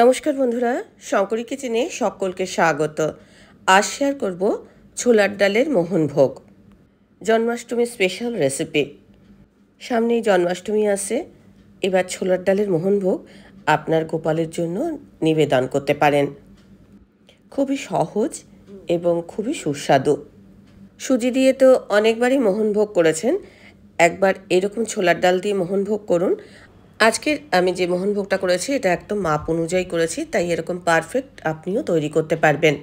নমস্কার বন্ধুরা শঙ্করী কিচেনে সকলকে স্বাগত আজ শেয়ার করব ছোলার ডালের মোহনভোগ জন্মাষ্টমীর স্পেশাল রেসিপি সামনেই জন্মাষ্টমী আছে এবার ছোলার ডালের মোহনভোগ আপনার গোপালের জন্য নিবেদন করতে পারেন খুবই সহজ এবং খুবই সুস্বাদু সুজি দিয়ে তো অনেকবারই মোহনভোগ করেছেন একবার এরকম ছোলার ডাল দিয়ে মোহনভোগ করুন আজকে আমি যে মোহনভোগটা করেছি এটা একদম মাপ অনুযায়ী করেছি তাই এরকম পারফেক্ট আপনিও তৈরি করতে পারবেন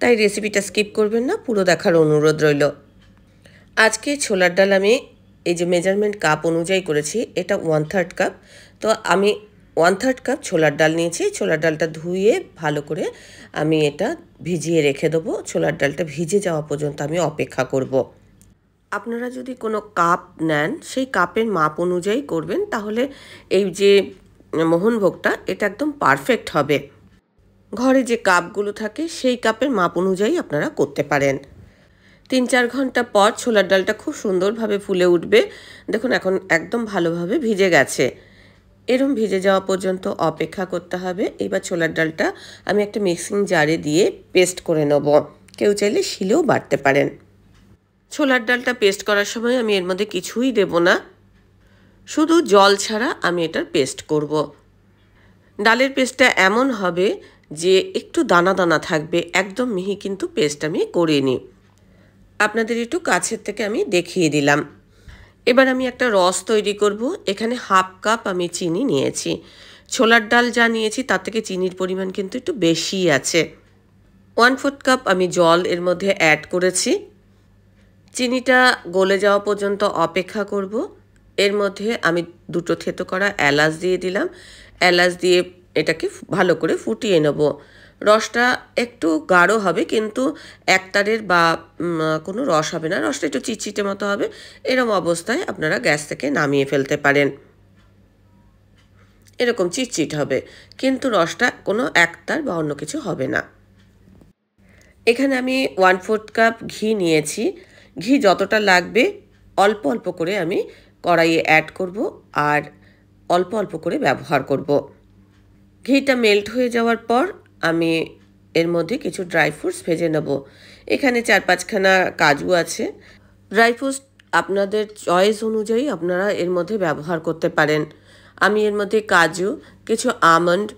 তাই রেসিপিটা স্কিপ করবেন না পুরো দেখার অনুরোধ রইল আজকে ছোলার ডাল আমি এই যে মেজারমেন্ট কাপ অনুযায়ী করেছি এটা ওয়ান থার্ড কাপ তো আমি ওয়ান থার্ড কাপ ছোলার ডাল নিয়েছি ছোলার ডালটা ধুয়ে ভালো করে আমি এটা ভিজিয়ে রেখে দেবো ছোলার ডালটা ভিজে যাওয়া পর্যন্ত আমি অপেক্ষা করবো আপনারা যদি কোনো কাপ নেন সেই কাপের মাপ অনুযায়ী করবেন তাহলে এই যে মোহনভোগটা এটা একদম পারফেক্ট হবে ঘরে যে কাপগুলো থাকে সেই কাপের মাপ অনুযায়ী আপনারা করতে পারেন তিন চার ঘন্টা পর ছোলার ডালটা খুব সুন্দরভাবে ফুলে উঠবে দেখুন এখন একদম ভালোভাবে ভিজে গেছে এরম ভিজে যাওয়া পর্যন্ত অপেক্ষা করতে হবে এবার ছোলার ডালটা আমি একটা মিক্সিং জারে দিয়ে পেস্ট করে নেব কেউ চাইলে শিলেও বাড়তে পারেন ছোলার ডালটা পেস্ট করার সময় আমি এর মধ্যে কিছুই দেব না শুধু জল ছাড়া আমি এটার পেস্ট করব। ডালের পেস্টটা এমন হবে যে একটু দানা দানা থাকবে একদম মিহি কিন্তু পেস্ট আমি করিনি আপনাদের একটু কাছের থেকে আমি দেখিয়ে দিলাম এবার আমি একটা রস তৈরি করব এখানে হাফ কাপ আমি চিনি নিয়েছি ছোলার ডাল যা নিয়েছি তার থেকে চিনির পরিমাণ কিন্তু একটু বেশি আছে ওয়ান ফোর্থ কাপ আমি জল এর মধ্যে অ্যাড করেছি চিনিটা গলে যাওয়া পর্যন্ত অপেক্ষা করব এর মধ্যে আমি দুটো থেতো করা এলাচ দিয়ে দিলাম এলাচ দিয়ে এটাকে ভালো করে ফুটিয়ে নেব রসটা একটু গাঢ় হবে কিন্তু একতারের বা কোনো রস হবে না রসটা একটু চিচিটে মতো হবে এরম অবস্থায় আপনারা গ্যাস থেকে নামিয়ে ফেলতে পারেন এরকম চিটচিট হবে কিন্তু রসটা কোনো একতার বা অন্য কিছু হবে না এখানে আমি ওয়ান ফোর্থ কাপ ঘি নিয়েছি ঘি যতটা লাগবে অল্প অল্প করে আমি কড়াইয়ে অ্যাড করব আর অল্প অল্প করে ব্যবহার করব ঘিটা মেল্ট হয়ে যাওয়ার পর আমি এর মধ্যে কিছু ড্রাই ফ্রুটস ভেজে নেব এখানে চার পাঁচখানা কাজু আছে ড্রাই ফ্রুটস আপনাদের চয়েস অনুযায়ী আপনারা এর মধ্যে ব্যবহার করতে পারেন আমি এর মধ্যে কাজু কিছু আমন্ড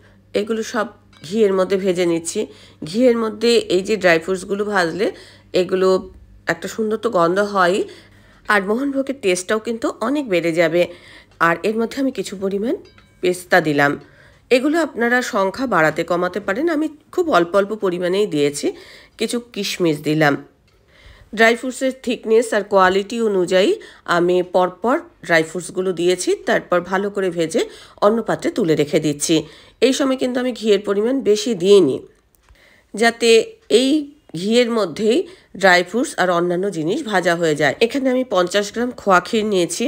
এগুলো সব ঘিয়ের মধ্যে ভেজে নিচ্ছি ঘিয়ের মধ্যে এই যে ড্রাই ফ্রুটসগুলো ভাজলে এগুলো একটা সুন্দর তো গন্ধ হয় আর মোহনভোগের টেস্টটাও কিন্তু অনেক বেড়ে যাবে আর এর মধ্যে আমি কিছু পরিমাণ পেস্তা দিলাম এগুলো আপনারা সংখ্যা বাড়াতে কমাতে পারেন আমি খুব অল্প অল্প পরিমাণেই দিয়েছি কিছু কিশমিশ দিলাম ড্রাই ফ্রুটসের থিকনেস আর কোয়ালিটি অনুযায়ী আমি পরপর ড্রাই ফ্রুটসগুলো দিয়েছি তারপর ভালো করে ভেজে অন্য পাত্রে তুলে রেখে দিচ্ছি এই সময় কিন্তু আমি ঘিয়ের পরিমাণ বেশি দিইনি যাতে এই ঘিয়ের মধ্যেই ড্রাই ফ্রুটস আর অন্যান্য জিনিস ভাজা হয়ে যায় এখানে আমি পঞ্চাশ গ্রাম খোয়া ক্ষীর নিয়েছি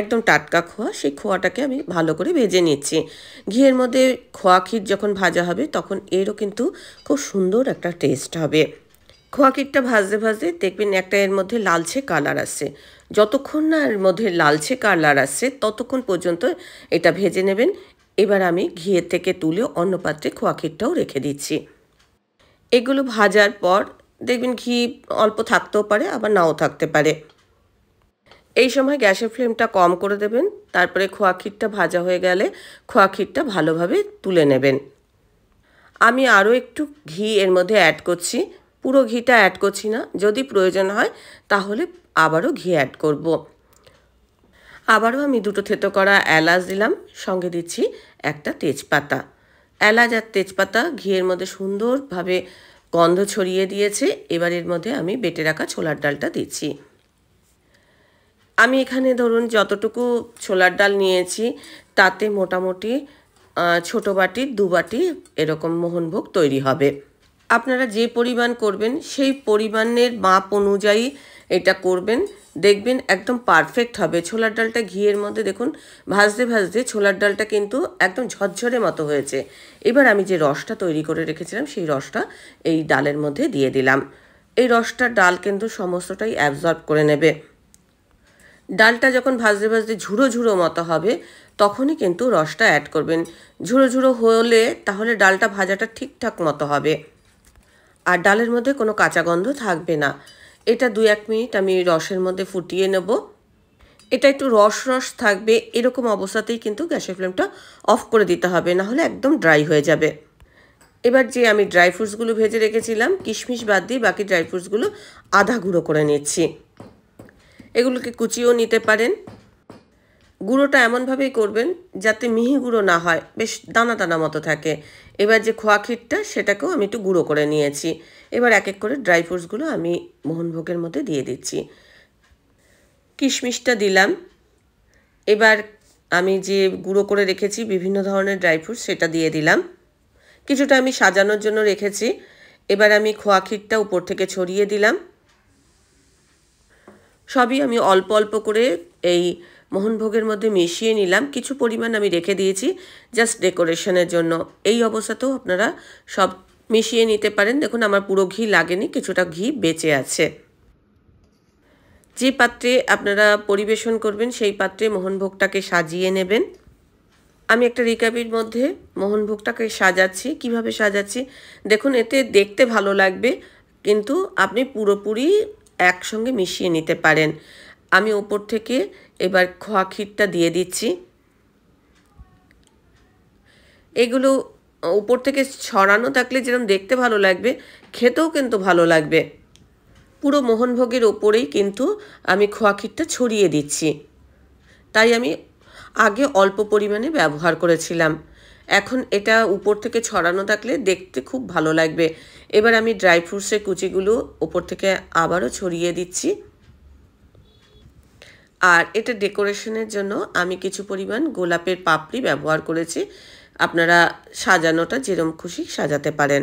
একদম টাটকা খোয়া সেই খোয়াটাকে আমি ভালো করে ভেজে নিচ্ছি ঘিয়ের মধ্যে খোয়া ক্ষীর যখন ভাজা হবে তখন এরও কিন্তু খুব সুন্দর একটা টেস্ট হবে খোয়া ক্ষীরটা ভাজতে ভাজতে দেখবেন একটা এর মধ্যে লালচে কালার আসছে যতক্ষণ না এর মধ্যে লালচে কালার আসছে ততক্ষণ পর্যন্ত এটা ভেজে নেবেন এবার আমি ঘিয়ের থেকে তুলে অন্য পাত্রে খোয়া ক্ষীরটাও রেখে দিচ্ছি এগুলো ভাজার পর দেখবেন ঘি অল্প থাকতেও পারে আবার নাও থাকতে পারে এই সময় গ্যাসের ফ্লেমটা কম করে দেবেন তারপরে খোয়া ক্ষীরটা ভাজা হয়ে গেলে খোয়া ক্ষীরটা ভালোভাবে তুলে নেবেন আমি আরও একটু ঘি এর মধ্যে অ্যাড করছি পুরো ঘিটা অ্যাড করছি না যদি প্রয়োজন হয় তাহলে আবারও ঘি অ্যাড করব। আবারও আমি দুটো থেতো করা এলাচ দিলাম সঙ্গে দিচ্ছি একটা তেজপাতা এলাচ আর তেজপাতা ঘিয়ের মধ্যে সুন্দরভাবে গন্ধ ছড়িয়ে দিয়েছে এবার এর মধ্যে আমি বেটে রাখা ছোলার ডালটা দিচ্ছি আমি এখানে ধরুন যতটুকু ছোলার ডাল নিয়েছি তাতে মোটামুটি ছোট বাটি দু বাটি এরকম মোহনভোগ তৈরি হবে আপনারা যে পরিমাণ করবেন সেই পরিমাণের মাপ অনুযায়ী এটা করবেন দেখবেন একদম পারফেক্ট হবে ছোলার ডালটা ঘিয়ের মধ্যে দেখুন ভাজতে ভাজতে ছোলার ডালটা কিন্তু একদম ঝরঝরে মতো হয়েছে এবার আমি যে রসটা তৈরি করে রেখেছিলাম সেই রসটা এই ডালের মধ্যে দিয়ে দিলাম এই রসটা ডাল কিন্তু সমস্তটাই অ্যাবজর্ব করে নেবে ডালটা যখন ভাজতে ভাজতে ঝুড়ো ঝুড়ো মতো হবে তখনই কিন্তু রসটা অ্যাড করবেন ঝুড়ো ঝুড়ো হলে তাহলে ডালটা ভাজাটা ঠিকঠাক মতো হবে আর ডালের মধ্যে কোনো কাঁচা গন্ধ থাকবে না এটা দু এক মিনিট আমি রসের মধ্যে ফুটিয়ে নেব এটা একটু রস রস থাকবে এরকম অবস্থাতেই কিন্তু গ্যাসের ফ্লেমটা অফ করে দিতে হবে না হলে একদম ড্রাই হয়ে যাবে এবার যে আমি ড্রাই ফ্রুটসগুলো ভেজে রেখেছিলাম কিশমিশ বাদ দিয়ে বাকি ড্রাই ফ্রুটসগুলো আধা গুঁড়ো করে নিচ্ছি এগুলোকে কুচিয়েও নিতে পারেন গুঁড়োটা এমনভাবেই করবেন যাতে মিহি গুঁড়ো না হয় বেশ দানা দানা মতো থাকে এবার যে খোয়া ক্ষীরটা সেটাকেও আমি একটু গুঁড়ো করে নিয়েছি এবার এক এক করে ড্রাই ফ্রুটসগুলো আমি মোহনভোগের মধ্যে দিয়ে দিচ্ছি কিশমিশটা দিলাম এবার আমি যে গুঁড়ো করে রেখেছি বিভিন্ন ধরনের ড্রাই ফ্রুটস সেটা দিয়ে দিলাম কিছুটা আমি সাজানোর জন্য রেখেছি এবার আমি খোয়া ক্ষীরটা উপর থেকে ছড়িয়ে দিলাম সবই আমি অল্প অল্প করে এই মোহনভোগের মধ্যে মিশিয়ে নিলাম কিছু পরিমাণ আমি রেখে দিয়েছি জাস্ট ডেকোরেশনের জন্য এই অবস্থাতেও আপনারা সব মিশিয়ে নিতে পারেন দেখুন আমার পুরো ঘি লাগেনি কিছুটা ঘি বেঁচে আছে যে পাত্রে আপনারা পরিবেশন করবেন সেই পাত্রে মোহনভোগটাকে সাজিয়ে নেবেন আমি একটা রিকাবির মধ্যে মোহনভোগটাকে সাজাচ্ছি কিভাবে সাজাচ্ছি দেখুন এতে দেখতে ভালো লাগবে কিন্তু আপনি পুরোপুরি একসঙ্গে মিশিয়ে নিতে পারেন আমি ওপর থেকে এবার খোয়া ক্ষীরটা দিয়ে দিচ্ছি এগুলো উপর থেকে ছড়ানো থাকলে যেরকম দেখতে ভালো লাগবে খেতেও কিন্তু ভালো লাগবে পুরো মোহনভোগের ওপরেই কিন্তু আমি খোয়া ক্ষীরটা ছড়িয়ে দিচ্ছি তাই আমি আগে অল্প পরিমাণে ব্যবহার করেছিলাম এখন এটা উপর থেকে ছড়ানো থাকলে দেখতে খুব ভালো লাগবে এবার আমি ড্রাই ফ্রুটসের কুচিগুলো ওপর থেকে আবারও ছড়িয়ে দিচ্ছি আর এটা ডেকোরেশনের জন্য আমি কিছু পরিমাণ গোলাপের পাপড়ি ব্যবহার করেছি আপনারা সাজানোটা যেরম খুশি সাজাতে পারেন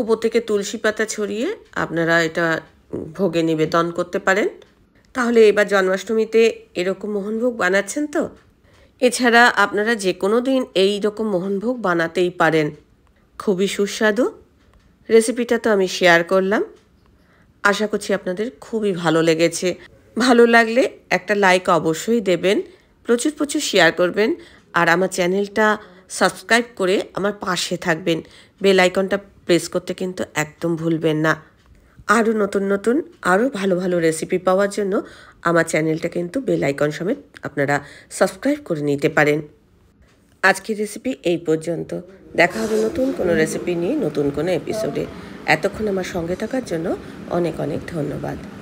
উপর থেকে তুলসী পাতা ছড়িয়ে আপনারা এটা ভোগে নিবেদন করতে পারেন তাহলে এবার জন্মাষ্টমীতে এরকম মোহনভোগ বানাচ্ছেন তো এছাড়া আপনারা যে কোনো দিন এই রকম মোহনভোগ বানাতেই পারেন খুবই সুস্বাদু রেসিপিটা তো আমি শেয়ার করলাম আশা করছি আপনাদের খুবই ভালো লেগেছে ভালো লাগলে একটা লাইক অবশ্যই দেবেন প্রচুর প্রচুর শেয়ার করবেন আর আমার চ্যানেলটা সাবস্ক্রাইব করে আমার পাশে থাকবেন বেল আইকনটা প্রেস করতে কিন্তু একদম ভুলবেন না আরও নতুন নতুন আরও ভালো ভালো রেসিপি পাওয়ার জন্য আমার চ্যানেলটা কিন্তু বেল আইকন সমেত আপনারা সাবস্ক্রাইব করে নিতে পারেন আজকের রেসিপি এই পর্যন্ত দেখা হবে নতুন কোনো রেসিপি নিয়ে নতুন কোনো এপিসোডে এতক্ষণ আমার সঙ্গে থাকার জন্য অনেক অনেক ধন্যবাদ